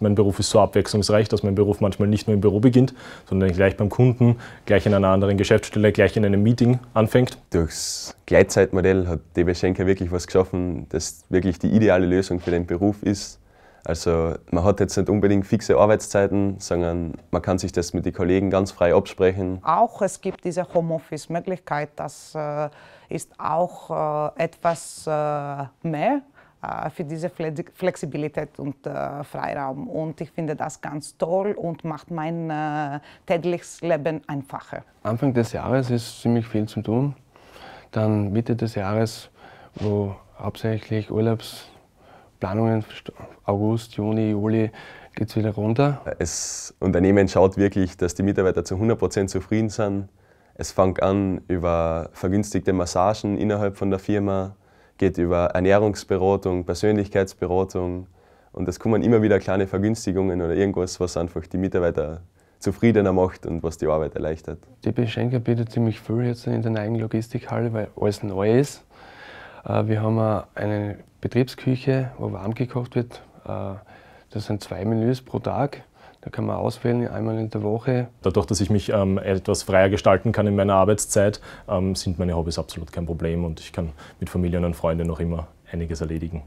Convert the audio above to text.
Mein Beruf ist so abwechslungsreich, dass mein Beruf manchmal nicht nur im Büro beginnt, sondern gleich beim Kunden, gleich in einer anderen Geschäftsstelle, gleich in einem Meeting anfängt. Durchs Gleitzeitmodell hat DB Schenker wirklich was geschaffen, das wirklich die ideale Lösung für den Beruf ist. Also man hat jetzt nicht unbedingt fixe Arbeitszeiten, sondern man kann sich das mit den Kollegen ganz frei absprechen. Auch es gibt diese Homeoffice-Möglichkeit, das äh, ist auch äh, etwas äh, mehr für diese Flexibilität und äh, Freiraum. Und ich finde das ganz toll und macht mein äh, tägliches Leben einfacher. Anfang des Jahres ist ziemlich viel zu tun. Dann Mitte des Jahres, wo hauptsächlich Urlaubsplanungen, August, Juni, Juli, geht es wieder runter. Das Unternehmen schaut wirklich, dass die Mitarbeiter zu 100% Prozent zufrieden sind. Es fängt an über vergünstigte Massagen innerhalb von der Firma, geht über Ernährungsberatung, Persönlichkeitsberatung und es kommen immer wieder kleine Vergünstigungen oder irgendwas, was einfach die Mitarbeiter zufriedener macht und was die Arbeit erleichtert. DB Schenker bietet ziemlich viel jetzt in der eigenen Logistikhalle, weil alles neu ist. Äh, wir haben eine Betriebsküche, wo warm gekocht wird. Äh, das sind zwei Menüs pro Tag. Da kann man auswählen, einmal in der Woche. Dadurch, dass ich mich ähm, etwas freier gestalten kann in meiner Arbeitszeit, ähm, sind meine Hobbys absolut kein Problem und ich kann mit Familien und Freunden noch immer einiges erledigen.